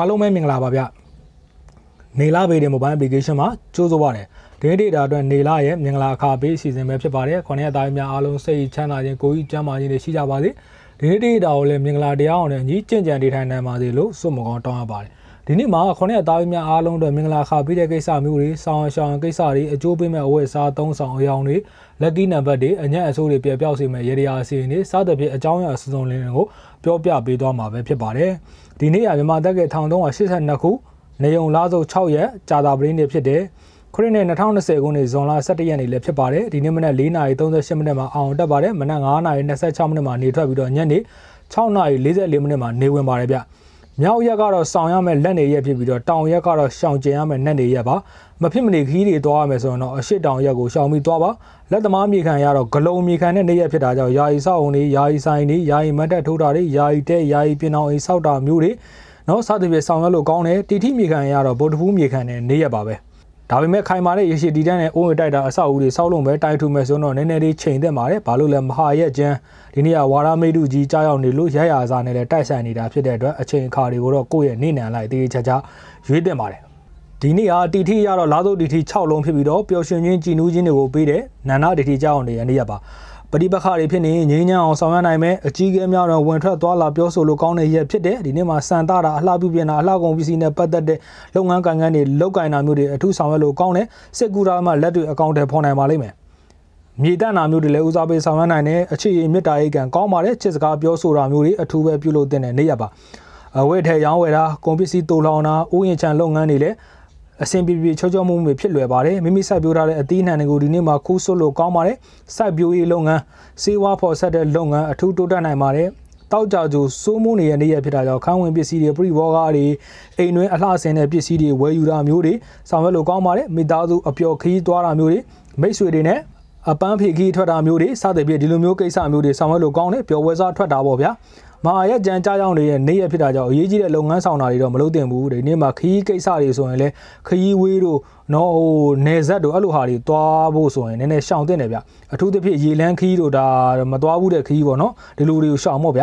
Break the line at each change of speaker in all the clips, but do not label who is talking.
အားလုံးပဲမင်္ဂလာပါဗျနေလာဗီဒီယို mobile application မှာကြိုးစားပါတယ်ဒင်းဒေတာအတွက်နေလာရဲ့မင်္ဂလာအခါပေးအစီအစဉ်ပဲဖြစ်ပါတယ်ခေါင်းရဲ့အသားများအားလုံးစိတ်ချမ်းသာခြင်းကိုယ်ကြီးကျန်းမာခြင်းတွေရှိကြပါစေဒင်းဒေတာကိုလည်းမင်္ဂလာတရားအောင်နဲ့ညီကျင့်ကြံနေထိုင်နိုင်ပါစေလို့ဆုမကောင်းတောင်းအပ်ပါတယ်ဒီနေ့မှာခொနဲ့အသားများအားလုံးအတွက်မင်္ဂလာခါပေးတဲ့ကိစ္စမျိုးတွေဆောင်ရှောင်ကိစ္စတွေအကျိုးပေးမဲ့အဝတ်အစားသုံးဆောင်အယောင်တွေလက်ကြီးနံပါတ်တွေအညံ့အဆိုးတွေပြပြောက်စေမဲ့ရေဒီယာအစီအစဉ်တွေစသဖြင့်အကြောင်းအရာစုံစုံလင်းလင်းကိုပြောပြပေးသွားမှာပဲဖြစ်ပါတယ်ဒီနေ့ကမြန်မာတက်က1382ခုနေုံလားစုပ်6ရက်ကြာတာပရင်းနေဖြစ်တယ်ခရစ်နဲ့2020ခုနှစ်ဇွန်လ17ရက်နေ့လည်းဖြစ်ပါတယ်ဒီနေ့မနက်4:38မိနစ်မှာအောင်တက်ပါတယ်မနက်9:26မိနစ်မှာနေထွက်ပြီးတော့ညနေ6:44မိနစ်မှာနေဝင်ပါတယ်ဗျမြောက်ရက်ကတော့ဆောင်ရမယ်လက်နေရက်ဖြစ်ပြီးတော့ တောင်ရက်ကတော့ရှောင်ကျင်ရမယ်နက်နေရက်ပါမဖြစ်မနေခီးတွေသွားရမယ်ဆိုရင်တော့အရှိတောင်ရက်ကိုရှောင်ပြီးသွားပါလက်သမားမြေခံရတော့ဂလုံမြေခံတဲ့နေရက်ဖြစ်တာကြောင့်ယာယီဆောက်အောင်တွေယာယီဆိုင်တွေယာယီမတ်တက်ထိုးတာတွေယာယီတဲယာယီပြင်အောင်အိမ်ဆောက်တာမျိုးတွေနော်စသဖြင့်ဆောင်ရွက်လို့ကောင်းတယ်တိတိမြေခံရတော့ဗုဒ္ဓဘူးမြေခံတဲ့နေရက်ပါပဲ။ဒါပေမဲ့ခိုင်မာတဲ့ရေရှည်တည်တန်းတဲ့အိုးဝင်တိုက်တာအဆောက်အဦတွေဆောက်လုံပဲတိုက်ထုမဲ့ဆိုတော့နည်းနည်းလေးချိန်သက်ပါတယ်ဘာလို့လဲမဟာရက်ကျန်းဒီနေ့ကဝါရမိတုကြီးကြားရောက်နေလို့ရရစားနဲ့လည်းတိုက်ဆိုင်နေတာဖြစ်တဲ့အတွက်အချိန်အခါတွေကိုတော့ကိုယ့်ရဲ့နေနံလိုက်သေးချာချာရွေးတင်ပါတယ်ဒီနေ့ဟာတီထီရတော့လာသုတ်တီထီ6လုံးဖြစ်ပြီးတော့ပျော်ရွှင်ခြင်းကြည်နူးခြင်းတွေကိုပေးတဲ့နန္ဒတီထီကြောင်းတွေအနေရပါပဋိပက္ခတွေဖြစ်နေငြိမ်းချမ်းအောင်ဆောင်ရွက်နိုင်မယ်အကြီးအကဲများတော့ဝင်ထွက်သွားလာပြောဆိုလို့ကောင်းတဲ့ရက်ဖြစ်တယ်ဒီနေ့မှာစံတာတာအလှပြုပြင်တာအလှကုန်ပစ္စည်းနဲ့ပတ်သက်တဲ့လုပ်ငန်းကိုင်ငန်းတွေလုပ်ကိုင်တာမျိုးတွေအထူးဆောင်ရွက်လို့ကောင်းတယ်စစ်ကူတာမှလက်တွေအကောင့်တွေဖော်နိုင်ပါလိမ့်မယ်မြေတန့်နာမျိုးတွေလည်းဦးစားပေးဆောင်ရွက်နိုင်တယ်အခြေအမြစ်တာရိတ်ကံကောင်းပါတယ်ချစ်စကားပြောဆိုတာမျိုးတွေအထူးပဲပြုလုပ်တဲ့နေ့ရပါအဝိထေရောင်းဝယ်တာကုန်ပစ္စည်းတူလောင်တာဥယျာဉ်ခြံလုပ်ငန်းတွေလည်းအဆင်ပြေပြေချောချောမွေ့မွေ့ဖြစ်လွယ်ပါတယ်မိမိစိုက်ပျိုးထားတဲ့အသီးနှံတွေကိုဒီနေ့မှာခူးဆွတ်လို့ကောင်းပါတယ်စိုက်ပျိုးရေးလုပ်ငန်းစေဝါဖော်ဆက်တဲ့လုပ်ငန်းအထူးတိုးတက်နိုင်ပါတယ်တောက်ကြကြိုစိုးမိုးနေတဲ့နေရာဖြစ်တာကြောင့်ခန်းဝင်ပစ္စည်းတွေပရိဘောဂါတွေအိမ်တွင်းအလှဆင်တဲ့ပစ္စည်းတွေဝယ်ယူတာမျိုးတွေဆောင်ရွက်လို့ကောင်းပါတယ်မိသားစုအပျော်ခရီးသွားတာမျိုးတွေမိတ်ဆွေတွေနဲ့အပန်းဖြေခီးထွက်တာမျိုးတွေစသဖြင့်ဒီလိုမျိုးကိစ္စမျိုးတွေဆောင်ရွက်လို့ကောင်းတယ်ပျော်ပွဲစားထွက်တာပေါ့ဗျာမဟာရက်ကြံကြားကြောင်းတွေရဲ့နေရဖြစ်တာကြောင့်အရေးကြီးတဲ့လုပ်ငန်းဆောင်တာတွေတော့မလုပ်သင့်ဘူးတဲ့နေ့မှာခရီးကိစ္စတွေဆိုရင်လည်းခရီးဝေးတို့နော်ဟိုနေဆက်တို့အဲ့လိုဟာတွေသွားဖို့ဆိုရင်နည်းနည်းရှောင်သင့်တယ်ဗျအထူးသဖြင့်ရေလန်းခရီးတို့ဒါမသွားဘူးတဲ့ခရီးပေါ့နော်ဒီလိုတွေကိုရှောင်ဖို့ဗျ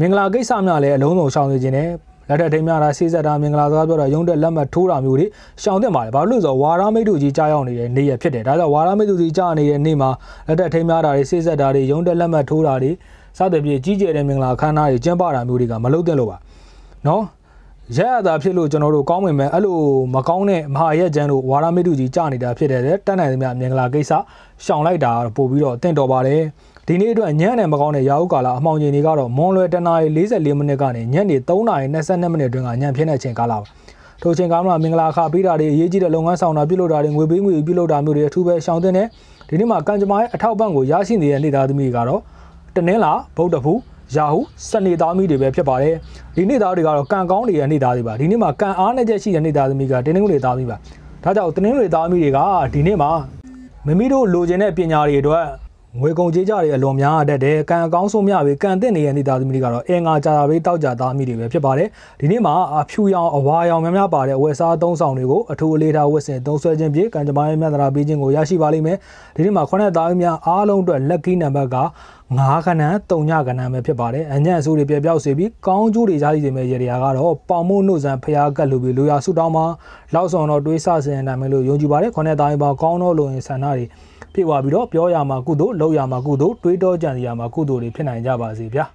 မင်္ဂလာကိစ္စများလည်းအလုံးစုံရှောင်နေခြင်းနဲ့လက်ထက်ထိမ်းများတာဆေးဆက်တာမင်္ဂလာစကားပြောတာရုံးတဲ့လက်မှတ်ထိုးတာမျိုးတွေရှောင်သင့်ပါတယ်ဘာလို့လဲဆိုတော့ဝါရမိတ်တို့ကြီးကြားရောက်နေတဲ့နေရဖြစ်တယ်ဒါကြောင့်ဝါရမိတ်တို့ကြီးကြားနေတဲ့နေမှာလက်ထက်ထိမ်းများတာတွေဆေးဆက်တာတွေရုံးတဲ့လက်မှတ်ထိုးတာတွေစသဖြင့်ကြီးကျယ်တဲ့မင်္ဂလာခမ်းနားတွေကျင်းပတာမျိုးတွေကမလုပ်သင့်လို့ပါနော်ရက်ရတာဖြစ်လို့ကျွန်တော်တို့ကောင်းဝင်မဲ့အဲ့လိုမကောင်းတဲ့မဟာရက်ကျန်းတို့ဝါရမိတုကြီးကြာနေတာဖြစ်တဲ့တတ်နိုင်သမျှမင်္ဂလာကိစ္စရှောင်လိုက်တာပို့ပြီးတော့တင့်တော်ပါတယ်ဒီနေ့အတွက်ညံ့နဲ့မကောင်းတဲ့ရာဟုကာလအမှောင်ချိန်တွေကတော့မွန်လွယ်တနာရီ44မိနစ်ကနေညနေ3:22မိနစ်အတွင်းကညံ့ဖြစ်တဲ့အချိန်ကာလပါထိုအချိန်ကာလမှာမင်္ဂလာခါပေးတာတွေအရေးကြီးတဲ့လုပ်ငန်းဆောင်တာပြုလုပ်တာတွေငွေပေးငွေပြုလုပ်တာမျိုးတွေအထူးပဲရှောင်သင့်တယ်ဒီနေ့မှာကံကြမ္မာရဲ့အထောက်ပံ့ကိုရရှိနေတဲ့နေသားသမီးတွေကတော့တနင်္လာဗုဒ္ဓဟူးရာဟုစနေသားမီးတွေပဲဖြစ်ပါတယ်ဒီနေ့သားတွေကတော့ကံကောင်းနေတဲ့နေ့သားတွေပါဒီနေ့မှာကံအားနဲ့ချက်ရှိတဲ့နေ့သားသမီးကတင်းတင်းငွေသားမီးပါဒါကြောင့်တင်းတင်းငွေသားမီးတွေကဒီနေ့မှာမိမိတို့လိုချင်တဲ့ပညာတွေအတွက်ငွေကုန်ကြေးကြတွေအလွန်များအတက်တယ်ကံအကောင်းဆုံးမြပြီးကံတင့်နေတဲ့နေသားသမီးတွေကတော့အင်္ဂါကြာတာပဲတောက်ကြသားမိတွေပဲဖြစ်ပါတယ်ဒီနေ့မှာအဖြူရောင်အဝါရောင်များများပါတဲ့ဝယ်စားသုံးဆောင်တွေကိုအထူးအလေးထားဝတ်ဆင်သုံးဆွဲခြင်းဖြင့်ကံကြမ္မာရဲ့မြတ်တာပေးခြင်းကိုရရှိပါလိမ့်မယ်ဒီနေ့မှာခုနှစ်သားများအားလုံးအတွက် lucky number က9ခဏန်း3ညခဏန်းပဲဖြစ်ပါတယ်အညံ့အဆိုးတွေပြပြောက်စေပြီးကောင်းကျိုးတွေရရှိစေမယ့်ရေရာကတော့ပေါင်မို့နှုတ်ဆန်ဖျားကတ်လိုပြီးလူရဆုတောင်းမှာလောက်ဆောင်တော့တွေးဆစင်နိုင်မယ်လို့ယုံကြည်ပါတယ်ခုနှစ်သားပေါင်းကောင်းတော့လို့ရင်ဆန္ဒတွေဖြစ်သွားပြီးတော့ပြောရမှာကုသိုလ်လုပ်ရမှာကုသိုလ်တွေးတောကြံစည်ရမှာကုသိုလ်တွေဖြစ်နိုင်ကြပါစေဗျာ။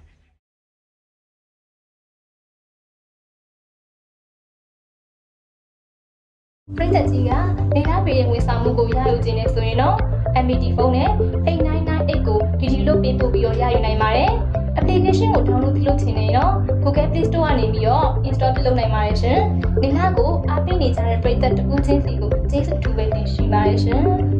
။ပြည်သက်ကြီးကနေလာပေးတဲ့ဝန်ဆောင်မှုကိုရယူခြင်းနဲ့ဆိုရင်တော့ MPD ဖုန်းနဲ့8998ကိုဒီဒီလုတ်ပေးပို့ပြီးတော့ရယူနိုင်ပါတယ်။ application ကို download ပြုလုပ်ခြင်းနဲ့တော့ Google Play Store ကနေပြီးတော့ install ပြုလုပ်နိုင်ပါတယ်ရှင်။နေလာကိုအားပေးနေကြတဲ့ပြည်သက်တဦးချင်းစီကိုကျေးဇူးအထူးပဲတင်ရှိပါတယ်ရှင်။